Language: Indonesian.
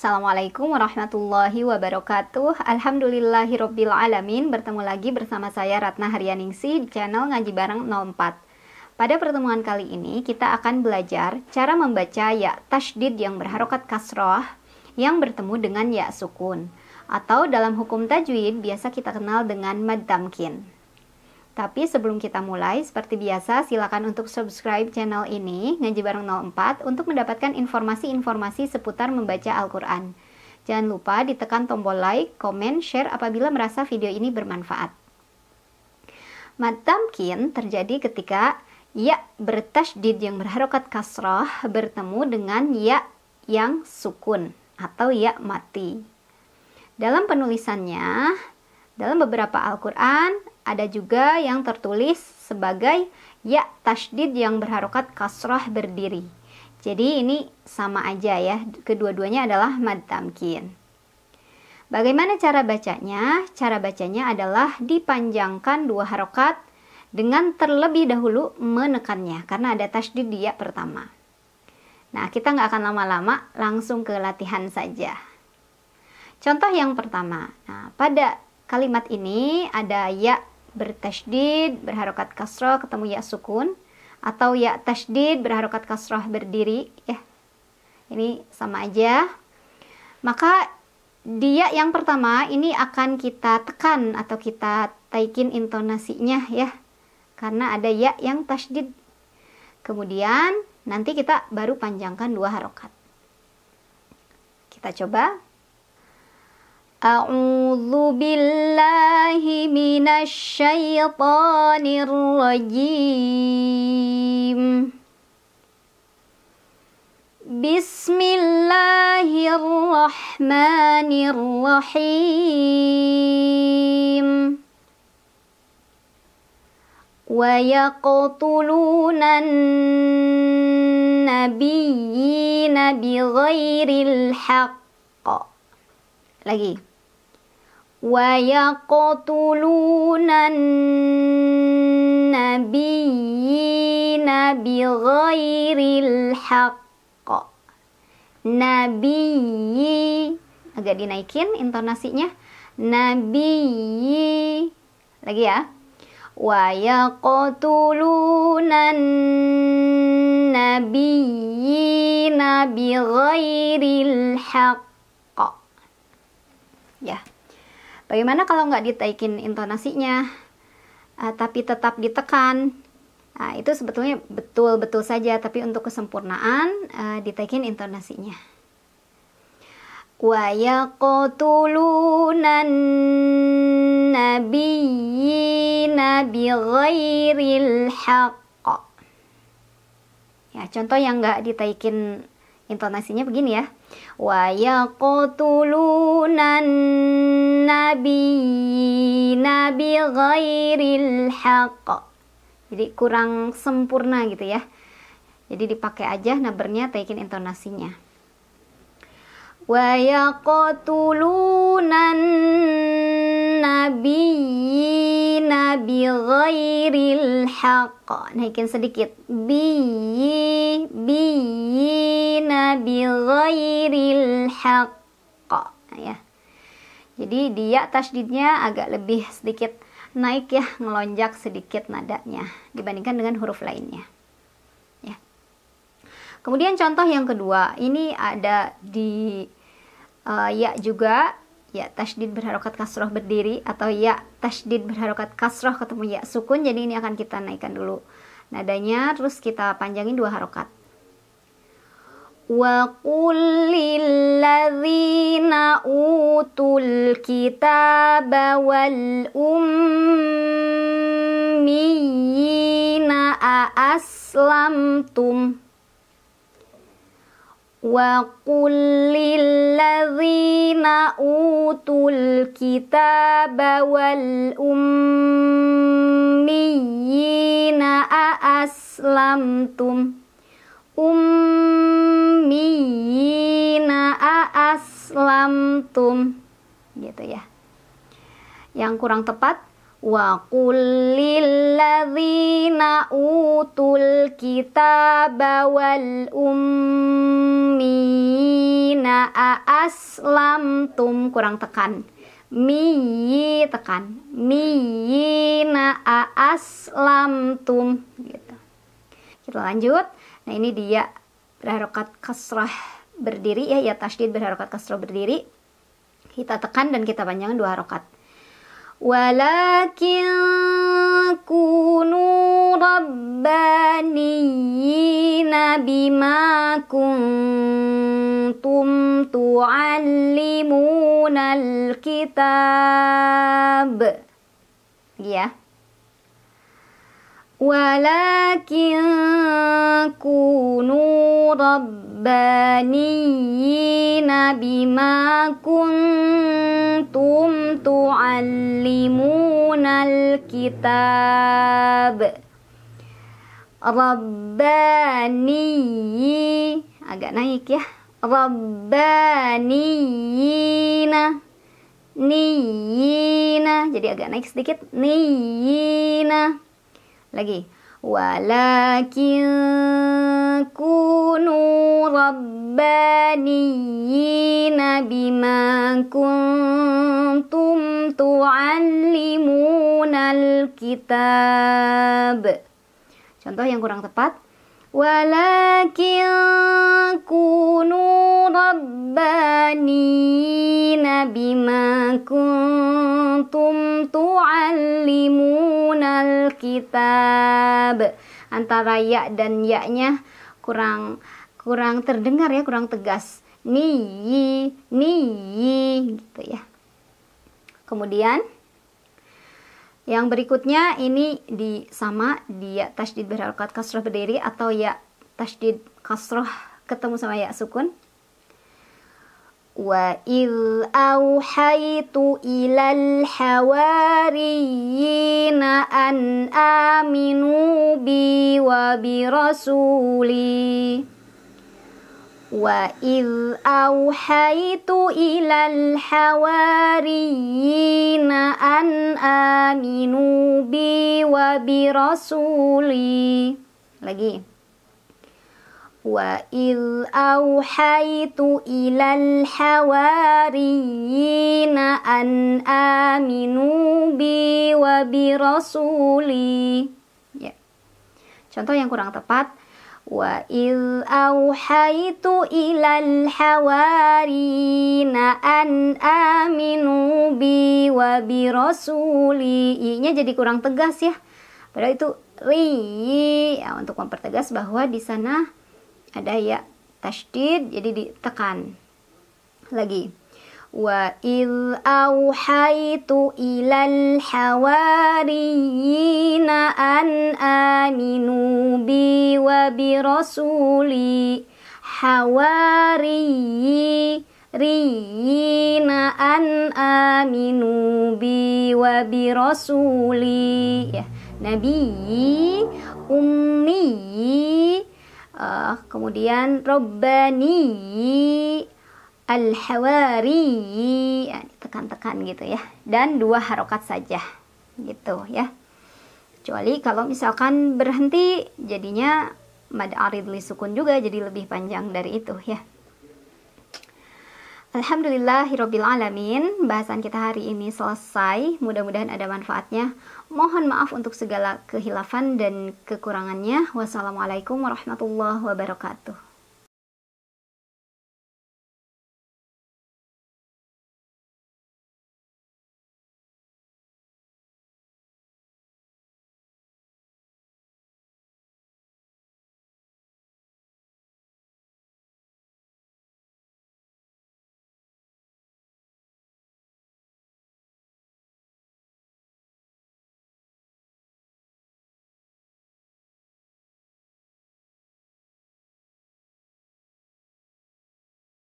Assalamualaikum warahmatullahi wabarakatuh Alhamdulillahirobbil Bertemu lagi bersama saya Ratna Haryaningsi di channel Ngaji Bareng 04 Pada pertemuan kali ini kita akan belajar cara membaca ya tasdid yang berharokat kasroh yang bertemu dengan ya sukun Atau dalam hukum tajwid biasa kita kenal dengan madamkin tapi sebelum kita mulai, seperti biasa silakan untuk subscribe channel ini, Ngaji Bareng 04, untuk mendapatkan informasi-informasi seputar membaca Al-Quran. Jangan lupa ditekan tombol like, komen, share apabila merasa video ini bermanfaat. Matamkin terjadi ketika ya bertasydid yang berharokat kasroh bertemu dengan ya yang sukun atau ya mati. Dalam penulisannya, dalam beberapa Al-Quran ada juga yang tertulis sebagai ya tasdid yang berharokat kasrah berdiri. Jadi ini sama aja ya, kedua-duanya adalah mad tamkin. Bagaimana cara bacanya? Cara bacanya adalah dipanjangkan dua harokat dengan terlebih dahulu menekannya karena ada tasdid dia ya pertama. Nah, kita nggak akan lama-lama, langsung ke latihan saja. Contoh yang pertama, nah, pada kalimat ini ada ya bertasydid berharokat kasroh ketemu ya sukun atau ya tasydid berharokat kasroh berdiri ya ini sama aja maka dia yang pertama ini akan kita tekan atau kita taikin intonasinya ya karena ada ya yang tasdid kemudian nanti kita baru panjangkan dua harokat kita coba أعوذ بالله من الشيطان الرجيم بسم الله الرحمن الرحيم ويقتلون النبيين بغير الحق lagi ويقتلون النبيين بغير الحق نبي agak dinaikin intonasinya nabiyyi lagi ya wa yaqtuluna nabiyina bighairil haqq Bagaimana kalau nggak ditaikin intonasinya, uh, tapi tetap ditekan? Uh, itu sebetulnya betul-betul saja, tapi untuk kesempurnaan uh, ditaikin intonasinya. وَيَقْتُلُونَ النَّبِيِّينَ بِغَيْرِ الْحَقِّ Ya, contoh yang nggak ditaikin intonasinya begini ya. ويقتلون النبيين بغير الحق jadi kurang sempurna gitu ya jadi dipakai aja nabernya taikin intonasinya wa yaqtuluna bighairil haqq naikin sedikit bi bi bighairil haqq nah, ya jadi dia tasdidnya agak lebih sedikit naik ya ngelonjak sedikit nadanya dibandingkan dengan huruf lainnya ya kemudian contoh yang kedua ini ada di uh, ya juga ya tasdid berharokat kasroh berdiri atau ya tasdid berharokat kasroh ketemu ya sukun jadi ini akan kita naikkan dulu nadanya terus kita panjangin dua harokat wa qul lilladzina utul kitaba wal ummiyina وقل للذين أوتوا الكتاب والأميين أأسلمتم أميين أأسلمتم gitu ya yang kurang tepat وقل للذين أوتوا الكتاب والأمين أأسلمتم kurang tekan mi tekan miyina aaslamtum gitu kita lanjut nah ini dia berharokat kasrah berdiri ya ya tasdid berharokat kasrah berdiri kita tekan dan kita panjangkan dua harokat ولكن كونوا ربانيين بما كنتم تعلمون الكتاب ya ولكن كونوا ربانيين بما كنتم kuntum tu'allimunal kitab Rabbani agak naik ya Rabbanina Niyina jadi agak naik sedikit Niyina lagi ولكن بما كنتم تعلمون الكتاب contoh yang kurang tepat ولكن kunu ربانيين kitab antara ya dan ya-nya kurang kurang terdengar ya kurang tegas niyi niyi gitu ya kemudian yang berikutnya ini di sama dia ya tasdid berharokat kasroh berdiri atau ya tasdid kasroh ketemu sama ya sukun وإذ أوحيت إلى الحواريين أن آمنوا بي وبرسولي وإذ أوحيت إلى الحواريين أن آمنوا بي وبرسولي lagi وإذ أوحيت إلى الحواريين أن آمنوا بي وبرسولي ya. Contoh yang kurang tepat ilal hawarina an aminu bi wa bi rasuli I-nya jadi kurang tegas ya Padahal itu ri ya, untuk mempertegas bahwa di sana ada ya tasdid jadi ditekan lagi wa il auhaitu ilal hawariyina an aminu bi wa bi rasuli hawariyi riina an aminu bi wa bi rasuli ya nabi ummi uh, kemudian Robbani al-hawari ya, tekan-tekan gitu ya dan dua harokat saja gitu ya kecuali kalau misalkan berhenti jadinya mad arid li sukun juga jadi lebih panjang dari itu ya Alhamdulillahirobbilalamin, bahasan kita hari ini selesai. Mudah-mudahan ada manfaatnya. Mohon maaf untuk segala kehilafan dan kekurangannya. Wassalamualaikum warahmatullahi wabarakatuh.